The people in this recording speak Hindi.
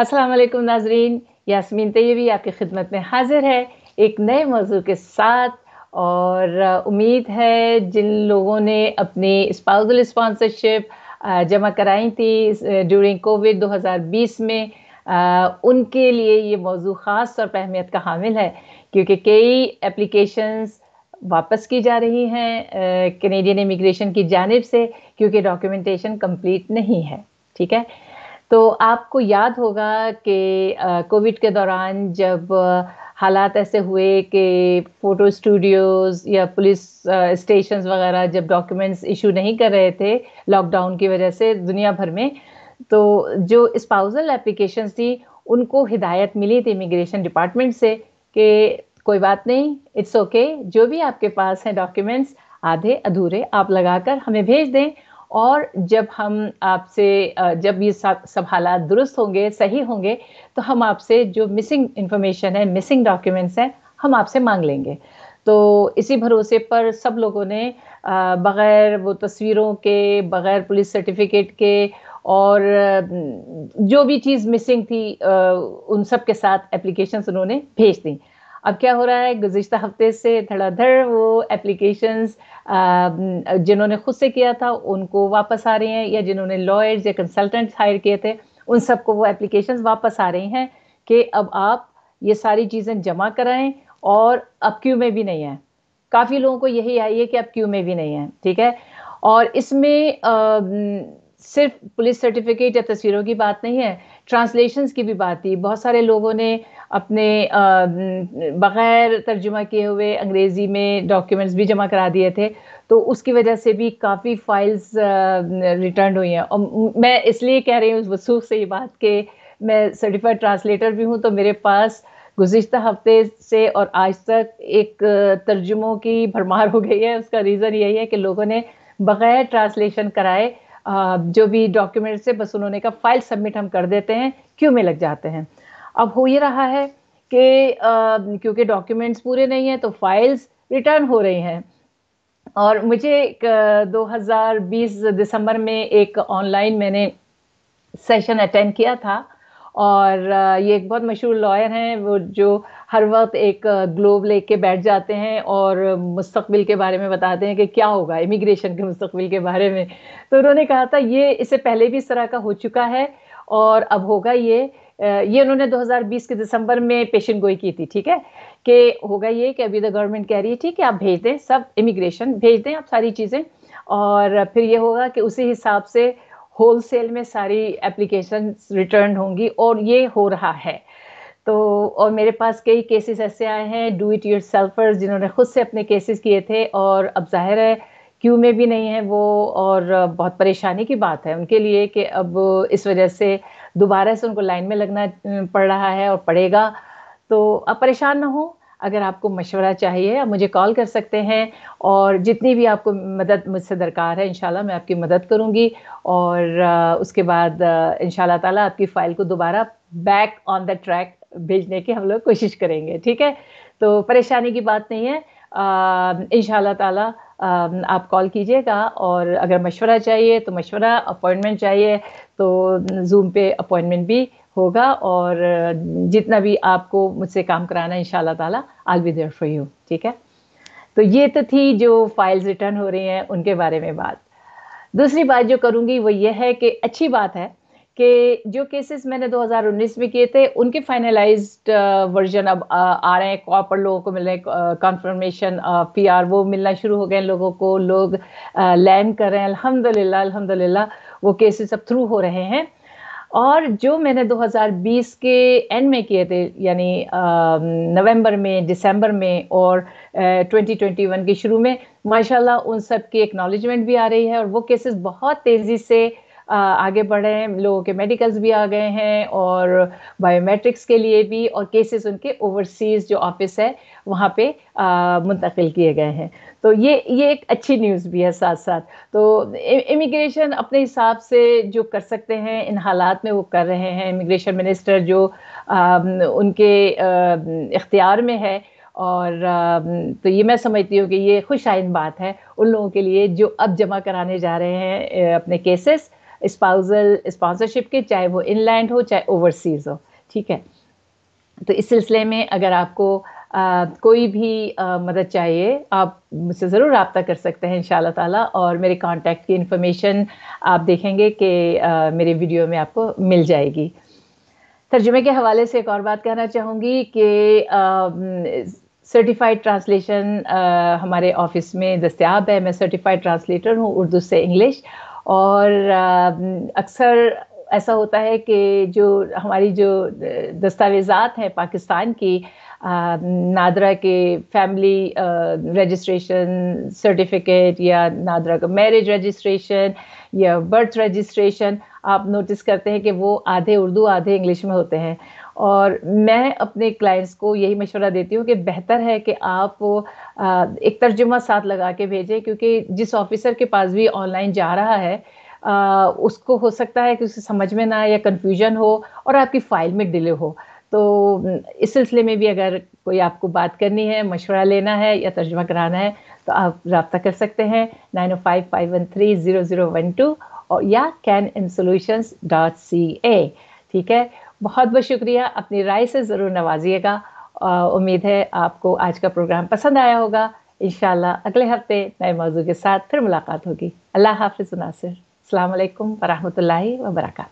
अस्सलाम वालेकुम नाजरीन यासमीन तैयबी आपकी खिदमत में हाजिर है एक नए मौजू के साथ और उम्मीद है जिन लोगों ने अपनी स्पाउजल स्पॉन्सरशिप जमा कराई थी ड्यूरिंग कोविड 2020 में आ, उनके लिए ये मौजू ख़ास तौर पर अहमियत का हामिल है क्योंकि कई एप्लीकेशंस वापस की जा रही हैं कनेडियन इमिग्रेशन की जानब से क्योंकि डॉक्यूमेंटेशन कंप्लीट नहीं है ठीक है तो आपको याद होगा कि कोविड के दौरान जब हालात ऐसे हुए कि फ़ोटो स्टूडियोज़ या पुलिस स्टेशंस वगैरह जब डॉक्यूमेंट्स इशू नहीं कर रहे थे लॉकडाउन की वजह से दुनिया भर में तो जो स्पाउजल एप्लीकेशन थी उनको हिदायत मिली थी इमिग्रेशन डिपार्टमेंट से कि कोई बात नहीं इट्स ओके okay, जो भी आपके पास हैं डॉक्यूमेंट्स आधे अधूरे आप लगाकर हमें भेज दें और जब हम आपसे जब ये सब हालात दुरुस्त होंगे सही होंगे तो हम आपसे जो मिसिंग इन्फॉर्मेशन है मिसिंग डॉक्यूमेंट्स हैं हम आपसे मांग लेंगे तो इसी भरोसे पर सब लोगों ने बग़ैर वो तस्वीरों के बग़ैर पुलिस सर्टिफिकेट के और जो भी चीज़ मिसिंग थी उन सब के साथ एप्लीकेशन उन्होंने भेज दी अब क्या हो रहा है गुजशत हफ्ते से धड़ाधड़ वो एप्लीकेशंस जिन्होंने खुद से किया था उनको वापस आ रही हैं या जिन्होंने लॉयर्स या कंसल्टेंट्स हायर किए थे उन सबको वो एप्लीकेशन वापस आ रही हैं कि अब आप ये सारी चीज़ें जमा कराएं और अब क्यों में भी नहीं है काफ़ी लोगों को यही आई है कि अब क्यों में भी नहीं है ठीक है और इसमें सिर्फ पुलिस सर्टिफिकेट या तस्वीरों की बात नहीं है ट्रांसलेशंस की भी बात थी बहुत सारे लोगों ने अपने बग़ैर तर्जुमा किए हुए अंग्रेज़ी में डॉक्यूमेंट्स भी जमा करा दिए थे तो उसकी वजह से भी काफ़ी फाइल्स रिटर्न हुई हैं और मैं इसलिए कह रही हूँ वसूख से ये बात कि मैं सर्टिफाइड ट्रांसलेटर भी हूँ तो मेरे पास गुज्त हफ्ते से और आज तक एक तर्जुमों की भरमार हो गई है उसका रीज़न यही है कि लोगों ने बग़ैर ट्रांसलेशन कराए जो भी डॉक्यूमेंट्स है बस उन्होंने कहा फाइल सबमिट हम कर देते हैं क्यों में लग जाते हैं अब हो ये रहा है कि क्योंकि डॉक्यूमेंट्स पूरे नहीं हैं तो फाइल्स रिटर्न हो रही हैं और मुझे एक 2020 दिसंबर में एक ऑनलाइन मैंने सेशन अटेंड किया था और ये एक बहुत मशहूर लॉयर हैं वो जो हर वक्त एक ग्लोब लेके बैठ जाते हैं और मुस्तबिल के बारे में बताते हैं कि क्या होगा इमिग्रेशन के मुस्तबिल के बारे में तो उन्होंने कहा था ये इससे पहले भी इस तरह का हो चुका है और अब होगा ये ये उन्होंने 2020 के दिसंबर में पेशन गोई की थी ठीक है कि होगा ये कि अभी तो गवर्नमेंट कह रही है ठीक है आप भेज दें सब इमिग्रेशन भेज दें आप सारी चीज़ें और फिर ये होगा कि उसी हिसाब से होल सेल में सारी एप्लीकेशन रिटर्न होंगी और ये हो रहा है तो और मेरे पास कई केसेस ऐसे आए हैं डू इट योर सेल्फर्स जिन्होंने खुद से अपने केसेस किए थे और अब जाहिर है क्यों में भी नहीं है वो और बहुत परेशानी की बात है उनके लिए कि अब इस वजह से दोबारा से उनको लाइन में लगना पड़ रहा है और पड़ेगा तो अब परेशान ना हो अगर आपको मशवरा चाहिए आप मुझे कॉल कर सकते हैं और जितनी भी आपको मदद मुझसे दरकार है इन मैं आपकी मदद करूँगी और उसके बाद इन ताला आपकी फ़ाइल को दोबारा बैक ऑन द ट्रैक भेजने की हम लोग कोशिश करेंगे ठीक है तो परेशानी की बात नहीं है इन ताला आप कॉल कीजिएगा और अगर मशवरा चाहिए तो मशवरा अपॉइंटमेंट चाहिए तो जूम पे अपॉइंटमेंट भी होगा और जितना भी आपको मुझसे काम कराना है इन ताला I be there for you ठीक है तो ये तो थी जो फाइल्स रिटर्न हो रही हैं उनके बारे में बात दूसरी बात जो करूँगी वो ये है कि अच्छी बात है कि जो केसेस मैंने 2019 में किए थे उनके फाइनलाइज्ड वर्जन uh, अब uh, आ रहे हैं कॉपर लोगों को मिल रहे हैं कन्फर्मेशन पी आर वो मिलना शुरू हो गए लोगों को लोग लैंड uh, कर रहे हैं अल्हम्दुलिल्लाह अल्हम्दुलिल्लाह वो केसेस अब थ्रू हो रहे हैं और जो मैंने 2020 के एंड में किए थे यानी um, नवंबर में दिसंबर में और आ, 2021 के शुरू में माशाल्लाह उन सब की एक्नॉलेजमेंट भी आ रही है और वो केसेस बहुत तेज़ी से आगे बढ़े हैं लोगों के मेडिकल्स भी आ गए हैं और बायोमेट्रिक्स के लिए भी और केसेस उनके ओवरसीज़ जो ऑफिस है वहाँ पे मुंतकिल किए गए हैं तो ये ये एक अच्छी न्यूज़ भी है साथ साथ तो इमिग्रेशन अपने हिसाब से जो कर सकते हैं इन हालात में वो कर रहे हैं इमिग्रेशन मिनिस्टर जो आ, उनके इख्तियार में है और तो ये मैं समझती हूँ कि ये खुश आइन बात है उन लोगों के लिए जो अब जमा कराने जा रहे हैं अपने केसेस स्पाउजल स्पॉन्सरशिप के चाहे वो इनलैंड हो चाहे ओवरसीज़ हो ठीक है तो इस सिलसिले में अगर आपको आ, कोई भी आ, मदद चाहिए आप मुझसे ज़रूर रबता कर सकते हैं इन ताला और मेरे कांटेक्ट की इन्फॉर्मेशन आप देखेंगे कि मेरे वीडियो में आपको मिल जाएगी तर्जुमे के हवाले से एक और बात कहना चाहूँगी कि सर्टिफाइड ट्रांसलेशन हमारे ऑफिस में दस्तियाब है मैं सर्टिफाइड ट्रांसलेटर हूँ उर्दू से इंग्लिश और अक्सर ऐसा होता है कि जो हमारी जो दस्तावेजात हैं पाकिस्तान की नादरा के फैमिली रजिस्ट्रेशन सर्टिफिकेट या नादरा का मैरिज रजिस्ट्रेशन या बर्थ रजिस्ट्रेशन आप नोटिस करते हैं कि वो आधे उर्दू आधे इंग्लिश में होते हैं और मैं अपने क्लाइंट्स को यही मशवरा देती हूँ कि बेहतर है कि आप एक तर्जुमा साथ लगा के भेजें क्योंकि जिस ऑफिसर के पास भी ऑनलाइन जा रहा है आ, उसको हो सकता है कि उसे समझ में ना आए या कन्फ्यूजन हो और आपकी फाइल में डिले हो तो इस सिलसिले में भी अगर कोई आपको बात करनी है मशवरा लेना है या तर्जुमा कराना है तो आप रबता कर सकते हैं nine O five five one three zero zero one two और या can in solutions dot C A ठीक है बहुत बहुत शुक्रिया अपनी राय से ज़रूर नवाजिएगा उम्मीद है आपको आज का प्रोग्राम पसंद आया होगा इन अगले हफ्ते नए मौजू के साथ फिर मुलाकात होगी अल्लाह हाफिज़ नासिर अल्लाम वरहमल वर्का